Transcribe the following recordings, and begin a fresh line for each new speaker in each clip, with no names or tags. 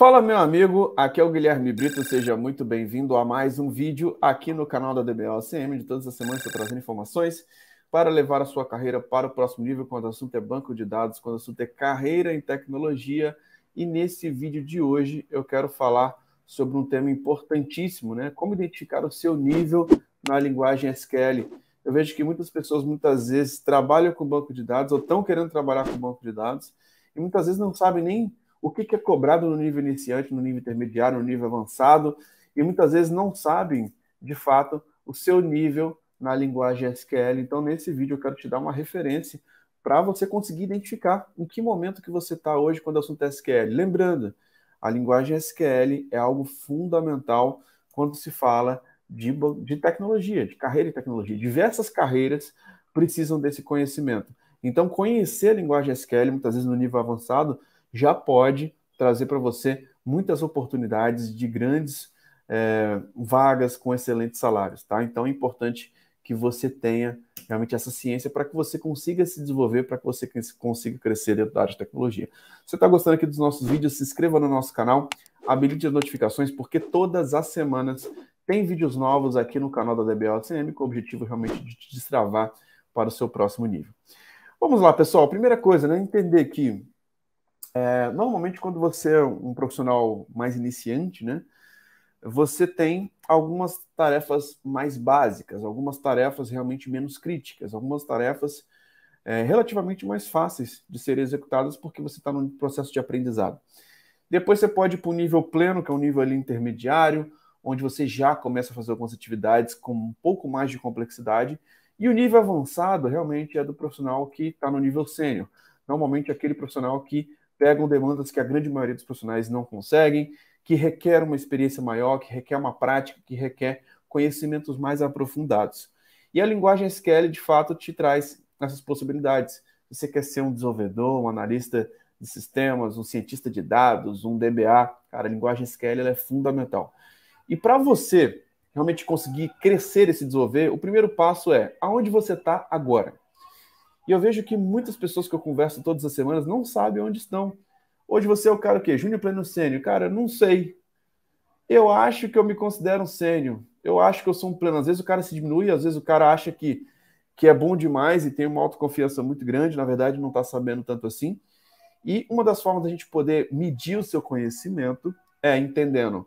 Fala, meu amigo, aqui é o Guilherme Brito, seja muito bem-vindo a mais um vídeo aqui no canal da DBLCM, de todas as semanas eu trazendo informações para levar a sua carreira para o próximo nível, quando o assunto é banco de dados, quando o assunto é carreira em tecnologia, e nesse vídeo de hoje eu quero falar sobre um tema importantíssimo, né? Como identificar o seu nível na linguagem SQL. Eu vejo que muitas pessoas muitas vezes trabalham com banco de dados ou estão querendo trabalhar com banco de dados e muitas vezes não sabem nem o que, que é cobrado no nível iniciante, no nível intermediário, no nível avançado, e muitas vezes não sabem, de fato, o seu nível na linguagem SQL. Então, nesse vídeo, eu quero te dar uma referência para você conseguir identificar em que momento que você está hoje quando o assunto é SQL. Lembrando, a linguagem SQL é algo fundamental quando se fala de, de tecnologia, de carreira e tecnologia. Diversas carreiras precisam desse conhecimento. Então, conhecer a linguagem SQL, muitas vezes no nível avançado, já pode trazer para você muitas oportunidades de grandes é, vagas com excelentes salários, tá? Então é importante que você tenha realmente essa ciência para que você consiga se desenvolver, para que você consiga crescer dentro da área de tecnologia. Se você está gostando aqui dos nossos vídeos, se inscreva no nosso canal, habilite as notificações, porque todas as semanas tem vídeos novos aqui no canal da DBO CM com o objetivo realmente de te destravar para o seu próximo nível. Vamos lá, pessoal. Primeira coisa, né? Entender que é, normalmente, quando você é um profissional mais iniciante, né, você tem algumas tarefas mais básicas, algumas tarefas realmente menos críticas, algumas tarefas é, relativamente mais fáceis de serem executadas porque você está num processo de aprendizado. Depois você pode ir para o nível pleno, que é um nível ali intermediário, onde você já começa a fazer algumas atividades com um pouco mais de complexidade. E o nível avançado realmente é do profissional que está no nível sênior. Normalmente é aquele profissional que pegam demandas que a grande maioria dos profissionais não conseguem, que requer uma experiência maior, que requer uma prática, que requer conhecimentos mais aprofundados. E a linguagem SQL, de fato, te traz essas possibilidades. Você quer ser um desenvolvedor, um analista de sistemas, um cientista de dados, um DBA, cara, a linguagem SQL é fundamental. E para você realmente conseguir crescer e se desenvolver, o primeiro passo é aonde você está agora. E eu vejo que muitas pessoas que eu converso todas as semanas não sabem onde estão. Hoje você é o cara o quê? Júnior Pleno Sênior? Cara, não sei. Eu acho que eu me considero um sênior. Eu acho que eu sou um pleno. Às vezes o cara se diminui, às vezes o cara acha que, que é bom demais e tem uma autoconfiança muito grande. Na verdade, não está sabendo tanto assim. E uma das formas da gente poder medir o seu conhecimento é entendendo,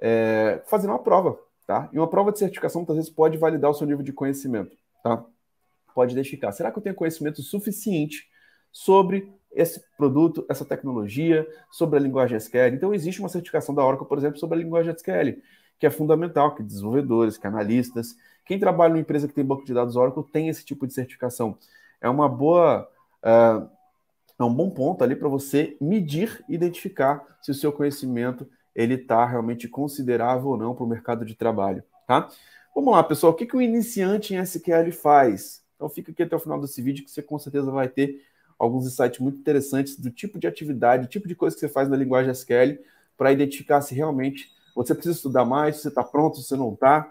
é, fazendo uma prova, tá? E uma prova de certificação muitas vezes pode validar o seu nível de conhecimento, tá? pode identificar. Será que eu tenho conhecimento suficiente sobre esse produto, essa tecnologia, sobre a linguagem SQL? Então, existe uma certificação da Oracle, por exemplo, sobre a linguagem SQL, que é fundamental, que desenvolvedores, que analistas, quem trabalha numa empresa que tem banco de dados Oracle tem esse tipo de certificação. É uma boa. Uh, é um bom ponto ali para você medir identificar se o seu conhecimento ele está realmente considerável ou não para o mercado de trabalho, tá? Vamos lá, pessoal. O que, que o iniciante em SQL faz? Então fica aqui até o final desse vídeo que você com certeza vai ter alguns insights muito interessantes do tipo de atividade, tipo de coisa que você faz na linguagem SQL para identificar se realmente você precisa estudar mais, se você está pronto, se você não está.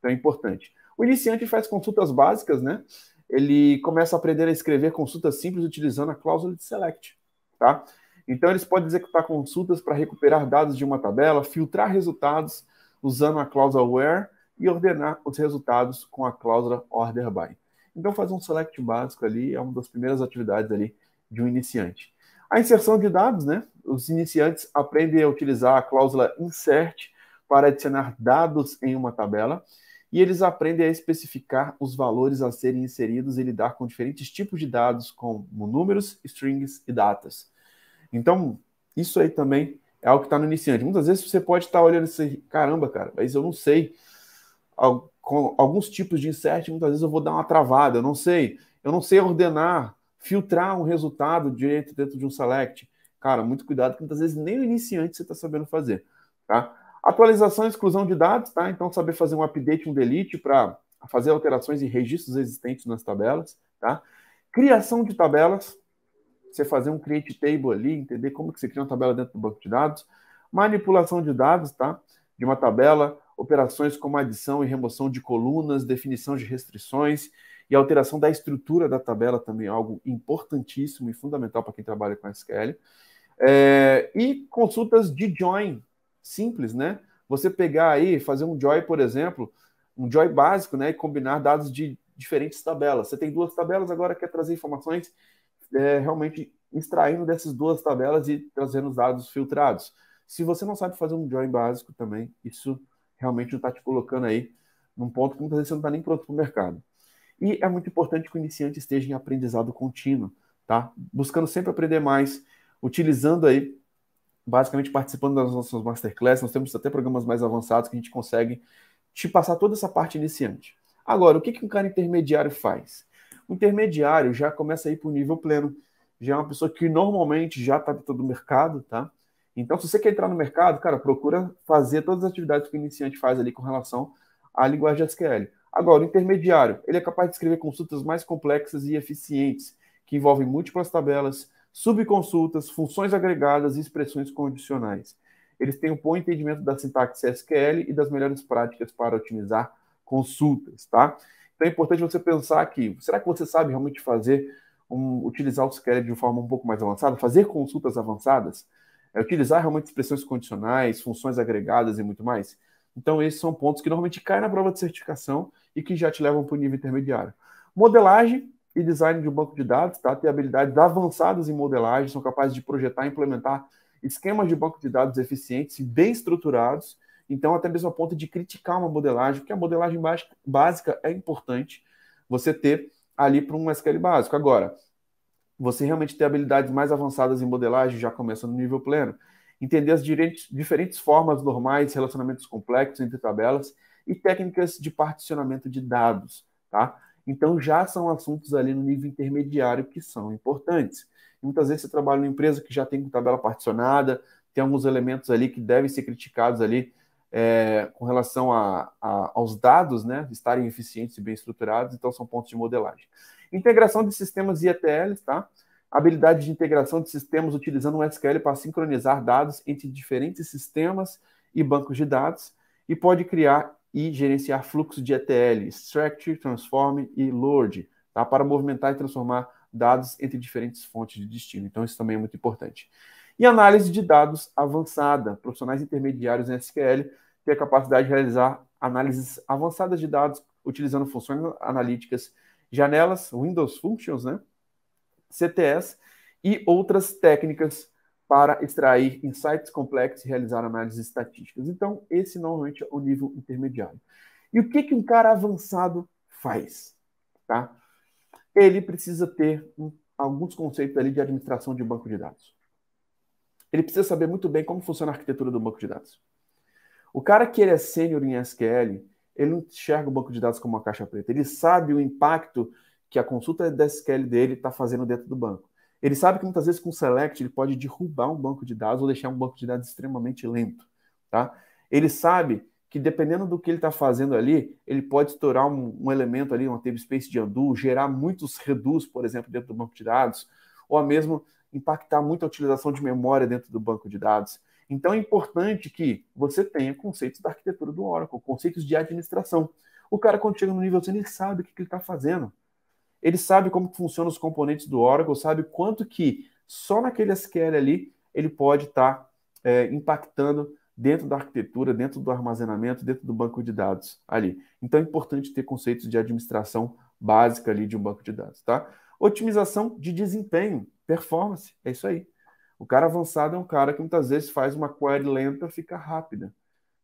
Então é importante. O iniciante faz consultas básicas, né? Ele começa a aprender a escrever consultas simples utilizando a cláusula de select, tá? Então eles podem executar consultas para recuperar dados de uma tabela, filtrar resultados usando a cláusula where e ordenar os resultados com a cláusula order by. Então, fazer um select básico ali é uma das primeiras atividades ali de um iniciante. A inserção de dados, né? Os iniciantes aprendem a utilizar a cláusula insert para adicionar dados em uma tabela e eles aprendem a especificar os valores a serem inseridos e lidar com diferentes tipos de dados, como números, strings e datas. Então, isso aí também é algo que está no iniciante. Muitas vezes você pode estar tá olhando e assim, dizer, caramba, cara, mas eu não sei com alguns tipos de insert, muitas vezes eu vou dar uma travada, eu não sei. Eu não sei ordenar, filtrar um resultado direito dentro de um select. Cara, muito cuidado, que muitas vezes nem o iniciante você está sabendo fazer. Tá? Atualização e exclusão de dados, tá? Então, saber fazer um update, um delete para fazer alterações em registros existentes nas tabelas, tá? Criação de tabelas, você fazer um create table ali, entender como que você cria uma tabela dentro do banco de dados. Manipulação de dados, tá? De uma tabela, operações como adição e remoção de colunas, definição de restrições e alteração da estrutura da tabela também, é algo importantíssimo e fundamental para quem trabalha com SQL. É, e consultas de join, simples, né? Você pegar aí, fazer um join, por exemplo, um join básico, né? E combinar dados de diferentes tabelas. Você tem duas tabelas, agora quer trazer informações é, realmente extraindo dessas duas tabelas e trazendo os dados filtrados. Se você não sabe fazer um join básico também, isso realmente não está te colocando aí num ponto que muitas vezes você não está nem pronto para o mercado. E é muito importante que o iniciante esteja em aprendizado contínuo, tá? Buscando sempre aprender mais, utilizando aí, basicamente participando das nossas masterclasses, nós temos até programas mais avançados que a gente consegue te passar toda essa parte iniciante. Agora, o que, que um cara intermediário faz? O intermediário já começa a ir para o nível pleno, já é uma pessoa que normalmente já está dentro do mercado, tá? Então, se você quer entrar no mercado, cara, procura fazer todas as atividades que o iniciante faz ali com relação à linguagem SQL. Agora, o intermediário, ele é capaz de escrever consultas mais complexas e eficientes, que envolvem múltiplas tabelas, subconsultas, funções agregadas e expressões condicionais. Eles têm um bom entendimento da sintaxe SQL e das melhores práticas para otimizar consultas, tá? Então é importante você pensar aqui, será que você sabe realmente fazer, um, utilizar o SQL de uma forma um pouco mais avançada, fazer consultas avançadas? é utilizar realmente expressões condicionais, funções agregadas e muito mais. Então, esses são pontos que normalmente caem na prova de certificação e que já te levam para o nível intermediário. Modelagem e design de um banco de dados, tá? habilidades avançadas em modelagem, são capazes de projetar e implementar esquemas de banco de dados eficientes e bem estruturados. Então, até mesmo a ponto de criticar uma modelagem, porque a modelagem básica é importante você ter ali para um SQL básico. Agora, você realmente ter habilidades mais avançadas em modelagem, já começa no nível pleno, entender as diferentes formas normais, relacionamentos complexos entre tabelas e técnicas de particionamento de dados, tá? Então já são assuntos ali no nível intermediário que são importantes. muitas vezes você trabalha numa empresa que já tem tabela particionada, tem alguns elementos ali que devem ser criticados ali é, com relação a, a, aos dados, né, estarem eficientes e bem estruturados, então são pontos de modelagem. Integração de sistemas IETL, tá? Habilidade de integração de sistemas utilizando o SQL para sincronizar dados entre diferentes sistemas e bancos de dados e pode criar e gerenciar fluxo de ETL, Structure, Transform e Load, tá? Para movimentar e transformar dados entre diferentes fontes de destino. Então, isso também é muito importante. E análise de dados avançada, profissionais intermediários em SQL têm a capacidade de realizar análises avançadas de dados utilizando funções analíticas janelas, Windows Functions, né? CTS e outras técnicas para extrair insights complexos e realizar análises estatísticas. Então, esse normalmente é o nível intermediário. E o que, que um cara avançado faz? Tá? Ele precisa ter um, alguns conceitos ali de administração de banco de dados. Ele precisa saber muito bem como funciona a arquitetura do banco de dados. O cara que ele é sênior em SQL, ele não enxerga o banco de dados como uma caixa preta. Ele sabe o impacto que a consulta da SQL dele está fazendo dentro do banco. Ele sabe que muitas vezes com o Select ele pode derrubar um banco de dados ou deixar um banco de dados extremamente lento. Tá? Ele sabe que dependendo do que ele está fazendo ali, ele pode estourar um, um elemento ali, uma table space de undo, gerar muitos reduz, por exemplo, dentro do banco de dados, ou mesmo impactar muito a utilização de memória dentro do banco de dados. Então é importante que você tenha conceitos da arquitetura do Oracle, conceitos de administração. O cara, quando chega no nível 100, ele sabe o que, que ele está fazendo. Ele sabe como funcionam os componentes do Oracle, sabe quanto que só naquele SQL ali ele pode estar tá, é, impactando dentro da arquitetura, dentro do armazenamento, dentro do banco de dados ali. Então é importante ter conceitos de administração básica ali de um banco de dados, tá? Otimização de desempenho, performance, é isso aí. O cara avançado é um cara que muitas vezes faz uma query lenta, fica rápida.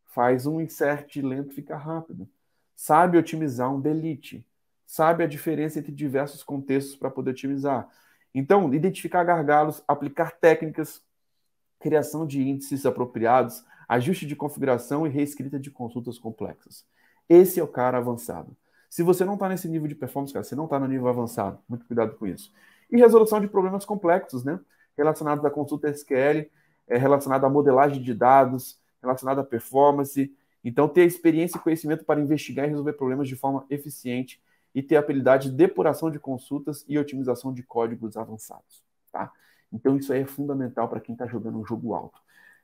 Faz um insert lento, fica rápido. Sabe otimizar um delete. Sabe a diferença entre diversos contextos para poder otimizar. Então, identificar gargalos, aplicar técnicas, criação de índices apropriados, ajuste de configuração e reescrita de consultas complexas. Esse é o cara avançado. Se você não está nesse nível de performance, cara, você não está no nível avançado. Muito cuidado com isso. E resolução de problemas complexos, né? relacionados à consulta SQL, é, relacionado à modelagem de dados, relacionado à performance. Então, ter experiência e conhecimento para investigar e resolver problemas de forma eficiente e ter a habilidade de depuração de consultas e otimização de códigos avançados. Tá? Então, isso aí é fundamental para quem está jogando um jogo alto.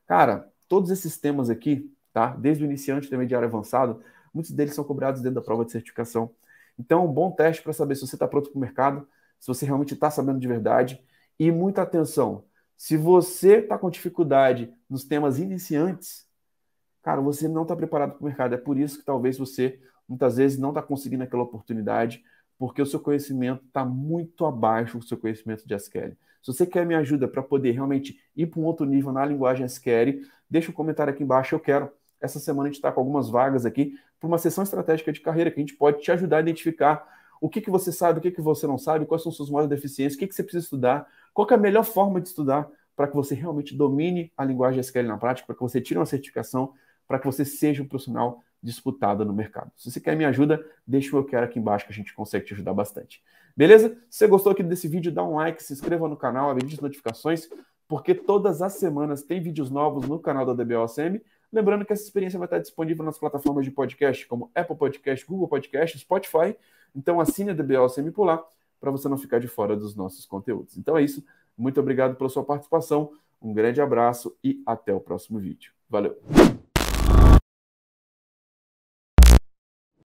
Cara, todos esses temas aqui, tá? desde o iniciante, intermediário avançado, muitos deles são cobrados dentro da prova de certificação. Então, um bom teste para saber se você está pronto para o mercado, se você realmente está sabendo de verdade e muita atenção. Se você está com dificuldade nos temas iniciantes, cara, você não está preparado para o mercado. É por isso que talvez você muitas vezes não está conseguindo aquela oportunidade, porque o seu conhecimento está muito abaixo do seu conhecimento de SQL. Se você quer me ajuda para poder realmente ir para um outro nível na linguagem SQL, deixa um comentário aqui embaixo, eu quero. Essa semana a gente está com algumas vagas aqui para uma sessão estratégica de carreira que a gente pode te ajudar a identificar o que, que você sabe, o que, que você não sabe, quais são suas maiores deficiências, o que, que você precisa estudar qual é a melhor forma de estudar para que você realmente domine a linguagem SQL na prática, para que você tire uma certificação, para que você seja um profissional disputado no mercado. Se você quer minha ajuda, deixa o eu quero aqui embaixo que a gente consegue te ajudar bastante. Beleza? Se você gostou aqui desse vídeo, dá um like, se inscreva no canal, habilite as notificações, porque todas as semanas tem vídeos novos no canal da DBOCM. Lembrando que essa experiência vai estar disponível nas plataformas de podcast, como Apple Podcast, Google Podcast, Spotify. Então assine a DBOCM por lá para você não ficar de fora dos nossos conteúdos. Então é isso. Muito obrigado pela sua participação. Um grande abraço e até o próximo vídeo. Valeu!